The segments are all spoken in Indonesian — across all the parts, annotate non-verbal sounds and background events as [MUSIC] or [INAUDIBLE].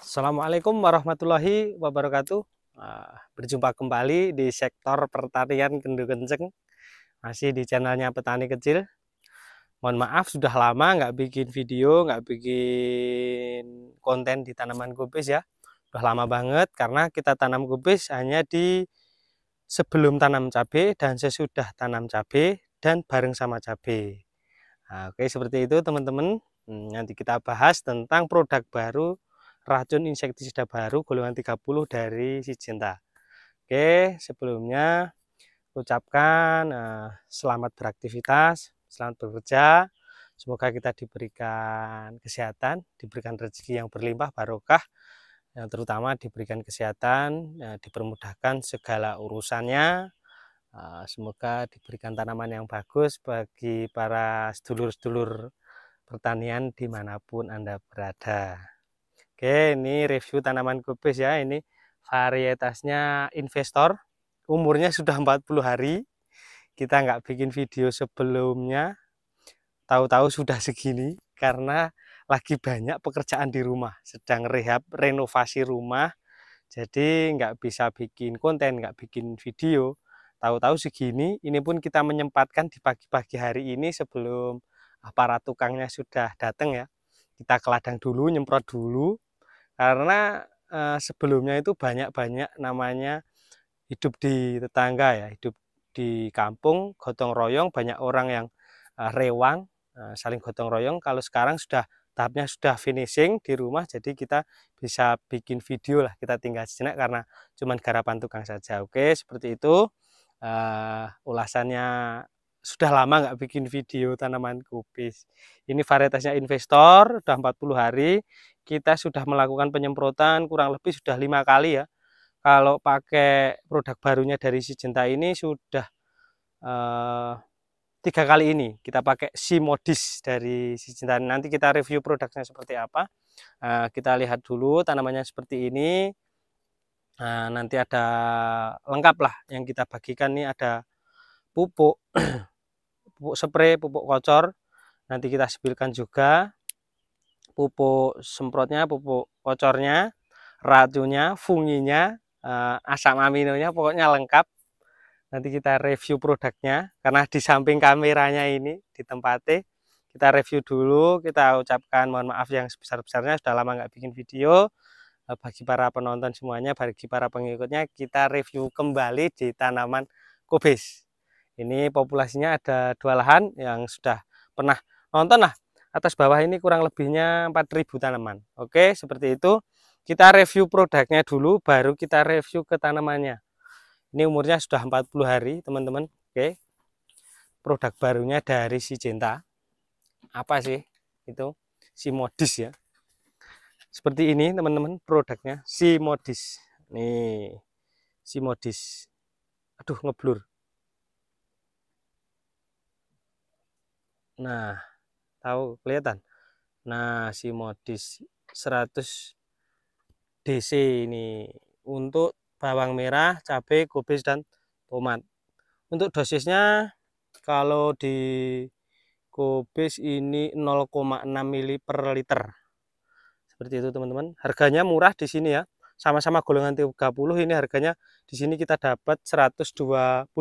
Assalamualaikum warahmatullahi wabarakatuh. Ah, berjumpa kembali di sektor pertanian Kendu Kenceng, masih di channelnya Petani Kecil. Mohon maaf sudah lama nggak bikin video, nggak bikin konten di tanaman kubis ya. Sudah lama banget karena kita tanam kubis hanya di sebelum tanam cabai dan sesudah tanam cabai dan bareng sama cabai. Nah, oke seperti itu teman-teman. Hmm, nanti kita bahas tentang produk baru racun insektisida baru golongan 30 dari si Cinta. Oke, sebelumnya ucapkan eh, selamat beraktivitas, selamat bekerja. Semoga kita diberikan kesehatan, diberikan rezeki yang berlimpah barokah, yang terutama diberikan kesehatan, eh, dipermudahkan segala urusannya. Eh, semoga diberikan tanaman yang bagus bagi para sedulur-sedulur pertanian dimanapun Anda berada. Oke, ini review tanaman kubis ya. Ini varietasnya investor. Umurnya sudah 40 hari. Kita nggak bikin video sebelumnya. Tahu-tahu sudah segini karena lagi banyak pekerjaan di rumah. Sedang rehab, renovasi rumah. Jadi nggak bisa bikin konten, nggak bikin video. Tahu-tahu segini, ini pun kita menyempatkan di pagi-pagi hari ini sebelum para tukangnya sudah datang ya. Kita ke ladang dulu, nyemprot dulu, karena uh, sebelumnya itu banyak-banyak namanya hidup di tetangga ya hidup di kampung gotong royong banyak orang yang uh, rewang uh, saling gotong royong kalau sekarang sudah tahapnya sudah finishing di rumah jadi kita bisa bikin video lah kita tinggal sejenak karena cuman garapan tukang saja oke seperti itu uh, ulasannya sudah lama nggak bikin video tanaman kubis. Ini varietasnya investor, sudah 40 hari. Kita sudah melakukan penyemprotan kurang lebih sudah lima kali ya. Kalau pakai produk barunya dari si jenta ini sudah eh, tiga uh, kali ini. Kita pakai si modis dari si jenta. Nanti kita review produknya seperti apa. Eh, kita lihat dulu tanamannya seperti ini. Uh, nanti ada lengkap lah yang kita bagikan nih ada pupuk [CLEARS THROAT] pupuk spray pupuk kocor nanti kita sebilkan juga pupuk semprotnya pupuk kocornya racunnya funginya eh, asam aminonya pokoknya lengkap nanti kita review produknya karena di samping kameranya ini di tempatnya kita review dulu kita ucapkan mohon maaf yang sebesar-besarnya sudah lama nggak bikin video eh, bagi para penonton semuanya bagi para pengikutnya kita review kembali di tanaman kubis ini populasinya ada dua lahan yang sudah pernah nonton lah. Atas bawah ini kurang lebihnya 4000 tanaman. Oke, seperti itu. Kita review produknya dulu baru kita review ke tanamannya. Ini umurnya sudah 40 hari, teman-teman. Oke. Produk barunya dari si cinta Apa sih itu? Si Modis ya seperti ini teman-teman produknya si modis nih si modis aduh ngeblur Nah, tahu kelihatan. Nah, si modis 100 DC ini untuk bawang merah, cabai, kubis dan tomat. Untuk dosisnya kalau di kubis ini 0,6 mili per liter. Seperti itu teman-teman. Harganya murah di sini ya. Sama-sama golongan 30 ini harganya di sini kita dapat 125.000.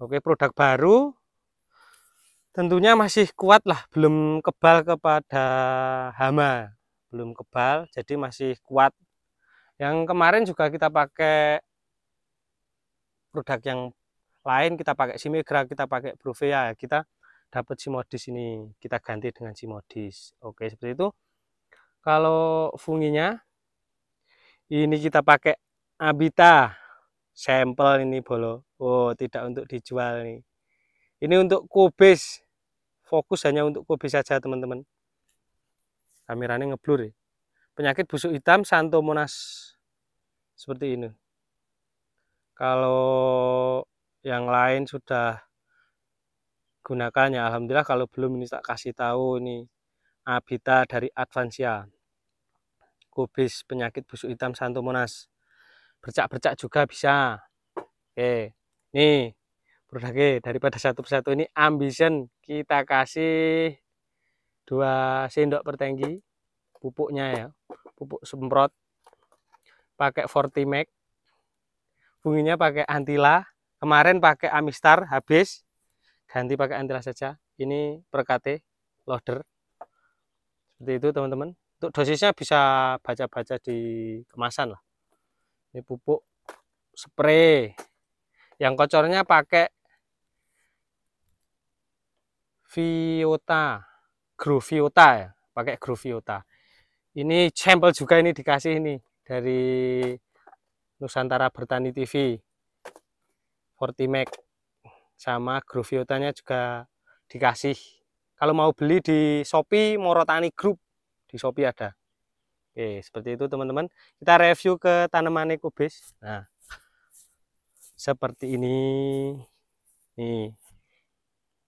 Oke, produk baru tentunya masih kuat lah belum kebal kepada hama belum kebal jadi masih kuat yang kemarin juga kita pakai produk yang lain kita pakai simigra kita pakai bruvia, ya kita dapat simodis ini kita ganti dengan simodis oke seperti itu kalau funginya ini kita pakai abita sampel ini bolo oh tidak untuk dijual nih ini untuk kubis fokus hanya untuk kobe saja teman-teman kameranya ngeblur ya. penyakit busuk hitam monas seperti ini kalau yang lain sudah gunakan ya alhamdulillah kalau belum ini tak kasih tahu ini abita dari advansia kubis penyakit busuk hitam monas bercak-bercak juga bisa oke nih produknya daripada satu persatu ini ambition kita kasih dua sendok pertenggi pupuknya ya pupuk semprot pakai max bunginya pakai antila kemarin pakai amistar habis ganti pakai antila saja ini perkate loader seperti itu teman-teman untuk dosisnya bisa baca-baca di kemasan lah ini pupuk spray yang kocornya pakai Viota Groviota ya pakai Groviota ini sampel juga ini dikasih ini dari Nusantara Bertani TV Fortimac sama Groviotanya juga dikasih kalau mau beli di Shopee Morotani Group di Shopee ada Oke seperti itu teman-teman kita review ke tanaman ekobis. nah seperti ini nih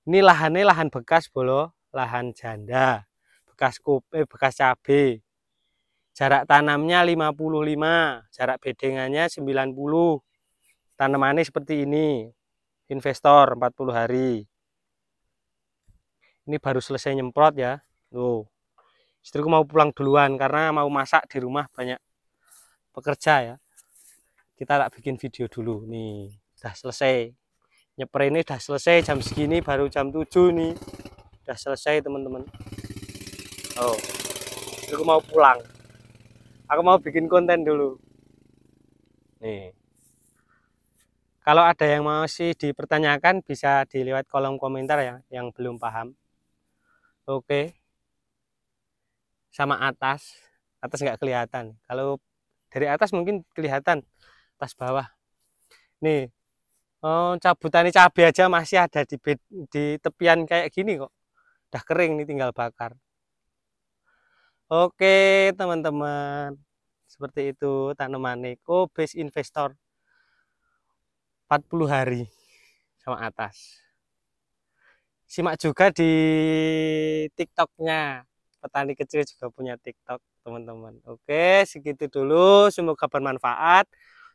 ini lahannya lahan bekas bolo lahan janda bekas kopi, eh, bekas cabe jarak tanamnya 55 jarak bedengannya 90 tanamannya seperti ini investor 40 hari ini baru selesai nyemprot ya tuh istriku mau pulang duluan karena mau masak di rumah banyak pekerja ya kita tak bikin video dulu nih sudah selesai nyeper ini udah selesai jam segini baru jam 7 nih udah selesai teman-teman oh aku mau pulang aku mau bikin konten dulu nih kalau ada yang masih dipertanyakan bisa dilihat kolom komentar ya yang belum paham oke sama atas atas nggak kelihatan kalau dari atas mungkin kelihatan atas bawah nih oh, cabutannya cabai aja masih ada di, di tepian kayak gini kok udah kering nih tinggal bakar oke teman-teman seperti itu tanaman eco base investor 40 hari sama atas simak juga di tiktoknya petani kecil juga punya tiktok teman-teman oke segitu dulu semoga bermanfaat